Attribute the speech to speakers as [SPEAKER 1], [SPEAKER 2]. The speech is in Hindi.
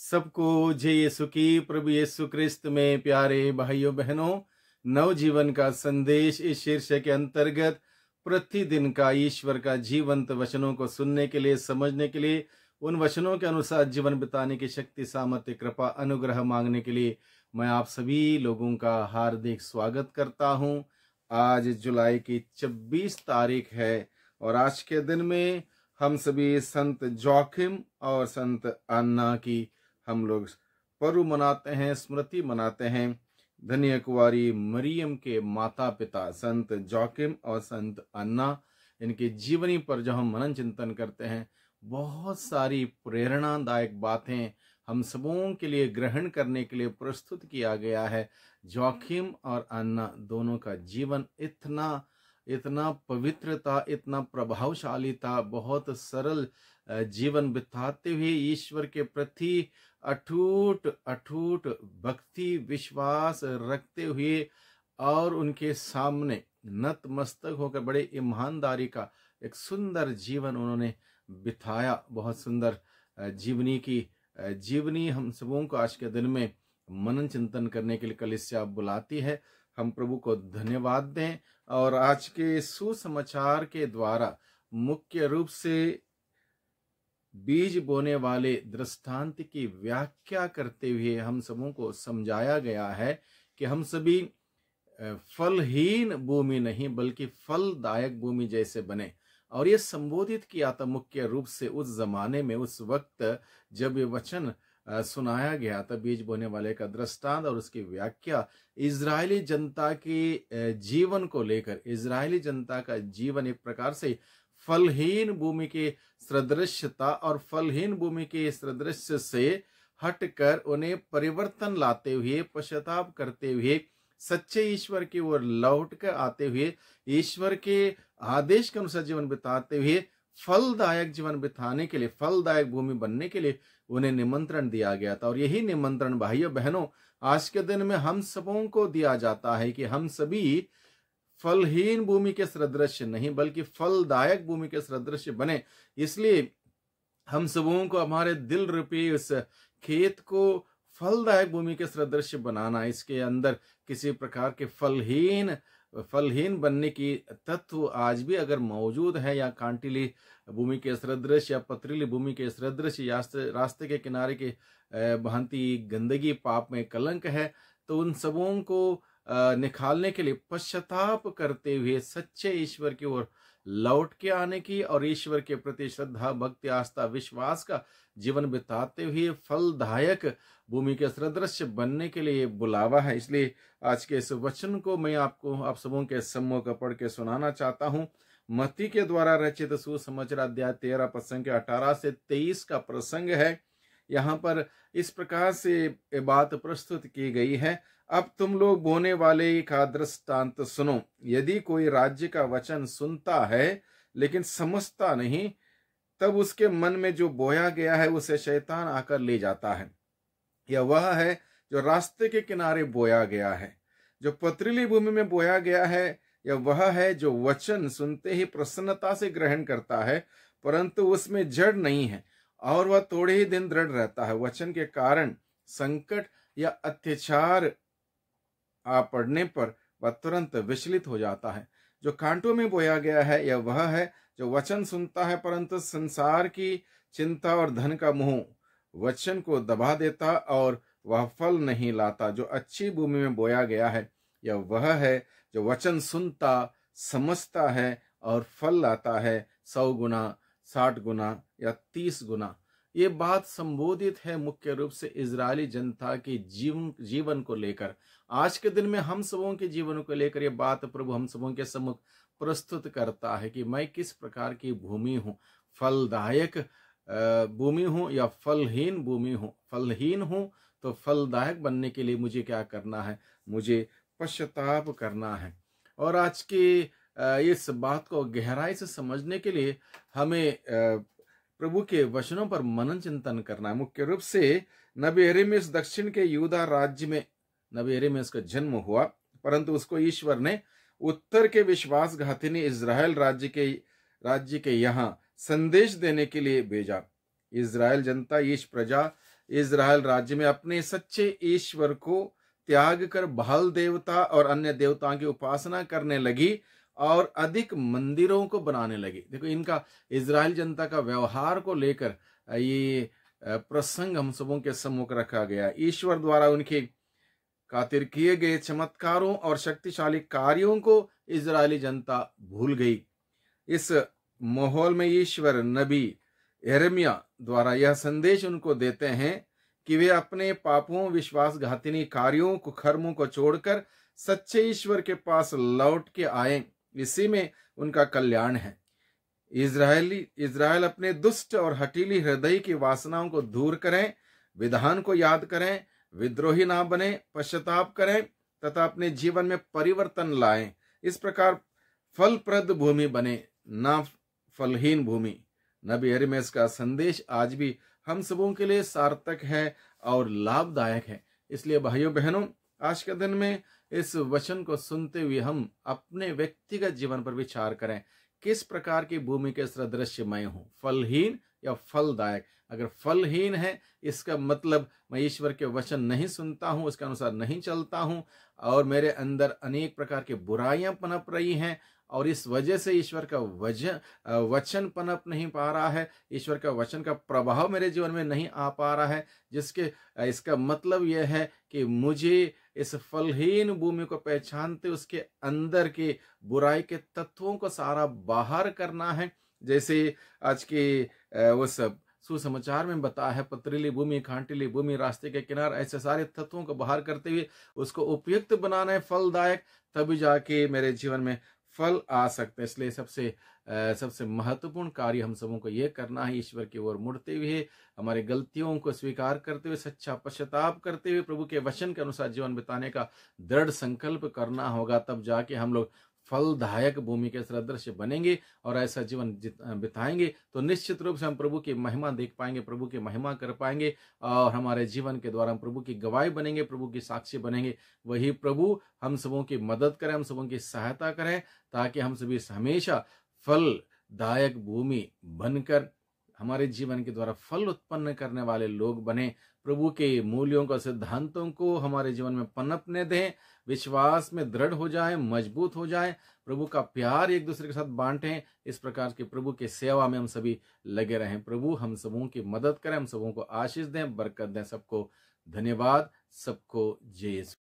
[SPEAKER 1] सबको जय ये की प्रभु ये क्रिस्त में प्यारे भाइयों बहनों नवजीवन का संदेश इस शीर्षक के अंतर्गत प्रतिदिन का ईश्वर का जीवंत वचनों को सुनने के लिए समझने के लिए उन वचनों के अनुसार जीवन बिताने की शक्ति सामर्थ्य कृपा अनुग्रह मांगने के लिए मैं आप सभी लोगों का हार्दिक स्वागत करता हूं आज जुलाई की 26 तारीख है और आज के दिन में हम सभी संत जोखिम और संत अन्ना की हम लोग पर्व मनाते हैं स्मृति मनाते हैं धन्य कुमारी मरियम के माता पिता संत जोकिम और संत अन्ना इनके जीवनी पर जो हम मनन चिंतन करते हैं बहुत सारी प्रेरणादायक बातें हम सबों के लिए ग्रहण करने के लिए प्रस्तुत किया गया है जोखिम और अन्ना दोनों का जीवन इतना इतना पवित्रता इतना प्रभावशाली था बहुत सरल जीवन बिताते हुए ईश्वर के प्रति अटूट अटूट भक्ति विश्वास रखते हुए और उनके सामने नतमस्तक होकर बड़े ईमानदारी का एक सुंदर जीवन उन्होंने बिताया बहुत सुंदर जीवनी की जीवनी हम सबों को आज के दिन में मनन चिंतन करने के लिए कलिसिया बुलाती है हम प्रभु को धन्यवाद दें और आज के सुसमाचार के द्वारा मुख्य रूप से बीज बोने वाले दृष्टांत की व्याख्या करते हुए हम सबों को समझाया गया है कि हम सभी फलहीन भूमि नहीं बल्कि फलदायक भूमि जैसे बने और ये संबोधित किया था मुख्य रूप से उस जमाने में उस वक्त जब ये वचन सुनाया गया था बीज बोने वाले का दृष्टांत और उसकी व्याख्या इजरायली जनता के जीवन को लेकर इजरायली जनता का जीवन एक प्रकार से फलहीन भूमि के सदृश्यता और फलहीन भूमि के सदृश्य से हटकर उन्हें परिवर्तन लाते हुए पश्चाताप करते हुए सच्चे ईश्वर की ओर लौट कर आते हुए ईश्वर के आदेश के अनुसार जीवन बिताते हुए फलदायक जीवन बिताने के लिए फलदायक भूमि बनने के लिए उन्हें निमंत्रण दिया गया था और यही निमंत्रण भाइयों बहनों आज के दिन में हम सबों को दिया जाता है कि हम सभी फलहीन भूमि के सदृश नहीं बल्कि फलदायक भूमि के सदृश बने इसलिए हम सबों को हमारे दिल रूपी उस खेत को फलदायक भूमि के सदृश बनाना इसके अंदर किसी प्रकार के फलहीन फलहीन बनने की तत्व आज भी अगर मौजूद है या कांटिली भूमि के सदृश या पथरीली भूमि के सदृश या रास्ते के किनारे के भांति गंदगी पाप में कलंक है तो उन सबों को निकालने के लिए पश्चाताप करते हुए सच्चे ईश्वर की ओर लौट के आने की और ईश्वर के प्रति श्रद्धा भक्ति आस्था विश्वास का जीवन बिताते हुए फलदायक भूमि के सदृश बनने के लिए बुलावा है इसलिए आज के इस वचन को मैं आपको आप सबों के सम्मुख पढ़ के सुनाना चाहता हूँ मती के द्वारा रचित सुसमाचार अध्याय तेरह प्रसंग अठारह से तेईस का प्रसंग है यहाँ पर इस प्रकार से बात प्रस्तुत की गई है अब तुम लोग बोने वाले का दृष्टांत सुनो यदि कोई राज्य का वचन सुनता है लेकिन समझता नहीं तब उसके मन में जो बोया गया है उसे शैतान आकर ले जाता है यह वह है जो रास्ते के किनारे बोया गया है जो पथरीली भूमि में बोया गया है यह वह है जो वचन सुनते ही प्रसन्नता से ग्रहण करता है परंतु उसमें जड़ नहीं है और वह थोड़े ही दिन दृढ़ रहता है वचन के कारण संकट या अत्याचार आ पड़ने पर वह तुरंत विचलित हो जाता है जो कांटों में बोया गया है यह वह है जो वचन सुनता है परंतु संसार की चिंता और धन का मुंह वचन को दबा देता और वह फल नहीं लाता जो अच्छी भूमि में बोया गया है यह वह है जो वचन सुनता समझता है और फल लाता है सौ गुना साठ गुना या तीस गुना ये बात संबोधित है मुख्य रूप से इजरायली जनता के जीवन जीवन को लेकर आज के दिन में हम सबों के जीवन को लेकर यह बात प्रभु हम सबों के सम्मुख प्रस्तुत करता है कि मैं किस प्रकार की भूमि हूँ फलदायक भूमि हूँ या फलहीन भूमि हूँ फलहीन हूँ तो फलदायक बनने के लिए मुझे क्या करना है मुझे पश्चाताप करना है और आज के इस बात को गहराई से समझने के लिए हमें प्रभु के वचनों पर मनन चिंतन करना है मुख्य रूप से नबी एरेमिस दक्षिण के युदा राज्य में नबी एरेमिस का जन्म हुआ परंतु उसको ईश्वर ने उत्तर के विश्वासघातिनी इसराइल राज्य के राज्य के यहाँ संदेश देने के लिए भेजा इसराइल जनता ईश प्रजा इसराइल राज्य में अपने सच्चे ईश्वर को त्याग कर बहल देवता और अन्य देवताओं की उपासना करने लगी और अधिक मंदिरों को बनाने लगे देखो इनका इसराइल जनता का व्यवहार को लेकर ये प्रसंग हम सबों के सम्मुख रखा गया ईश्वर द्वारा उनके कातिर किए गए चमत्कारों और शक्तिशाली कार्यों को इसराइली जनता भूल गई इस माहौल में ईश्वर नबी एरमिया द्वारा यह संदेश उनको देते हैं कि वे अपने पापों विश्वासघातिनी कार्यों कुखर्मों को छोड़कर सच्चे ईश्वर के पास लौट के आए इसी में उनका कल्याण है इसराइली इसराइल अपने दुष्ट और हटीली हृदय की वासनाओं को दूर करें विधान को याद करें विद्रोही ना बने पश्चाताप करें तथा अपने जीवन में परिवर्तन लाएं इस प्रकार फलप्रद भूमि बने ना फलहीन भूमि नबी एरमेस का संदेश आज भी हम सबों के लिए सार्थक है और लाभदायक है इसलिए भाइयों बहनों आज के दिन में इस वचन को सुनते हुए हम अपने व्यक्तिगत जीवन पर विचार करें किस प्रकार की भूमि के सदृश्य मैं हूं फलहीन या फलदायक अगर फलहीन है इसका मतलब मैं ईश्वर के वचन नहीं सुनता हूँ उसके अनुसार नहीं चलता हूँ और मेरे अंदर अनेक प्रकार की बुराइयाँ पनप रही हैं और इस वजह से ईश्वर का वजन वचन पनप नहीं पा रहा है ईश्वर का वचन का प्रभाव मेरे जीवन में नहीं आ पा रहा है जिसके इसका मतलब यह है कि मुझे इस फलहीन भूमि को पहचानते उसके अंदर के बुराई के तत्वों को सारा बाहर करना है जैसे आज के वो सब सुसमाचार में बताया है पथरीली भूमि खांटीली भूमि रास्ते के किनारे ऐसे सारे तत्वों को बाहर करते हुए उसको उपयुक्त बनाना है फलदायक तभी जाके मेरे जीवन में फल आ सकते हैं इसलिए सबसे सबसे महत्वपूर्ण कार्य हम सबों को यह करना है ईश्वर की ओर मुड़ते हुए हमारे गलतियों को स्वीकार करते हुए सच्चा पश्चाताप करते हुए प्रभु के वचन के अनुसार जीवन बिताने का दृढ़ संकल्प करना होगा तब जाके हम लोग फलदायक भूमि के सदृश बनेंगे और ऐसा जीवन बिताएंगे तो निश्चित रूप से हम प्रभु की महिमा देख पाएंगे प्रभु की महिमा कर पाएंगे और हमारे जीवन के द्वारा हम प्रभु की गवाही बनेंगे प्रभु की साक्षी बनेंगे वही प्रभु हम सबों की मदद करें हम सबों की सहायता करें ताकि हम सभी हमेशा फलदायक भूमि बनकर हमारे जीवन के द्वारा फल उत्पन्न करने वाले लोग बने प्रभु के मूल्यों का सिद्धांतों को हमारे जीवन में पनपने दें विश्वास में दृढ़ हो जाए मजबूत हो जाए प्रभु का प्यार एक दूसरे के साथ बांटें इस प्रकार के प्रभु के सेवा में हम सभी लगे रहें प्रभु हम सबों की मदद करें हम सबों को आशीष दें बरकत दें सबको धन्यवाद सबको जय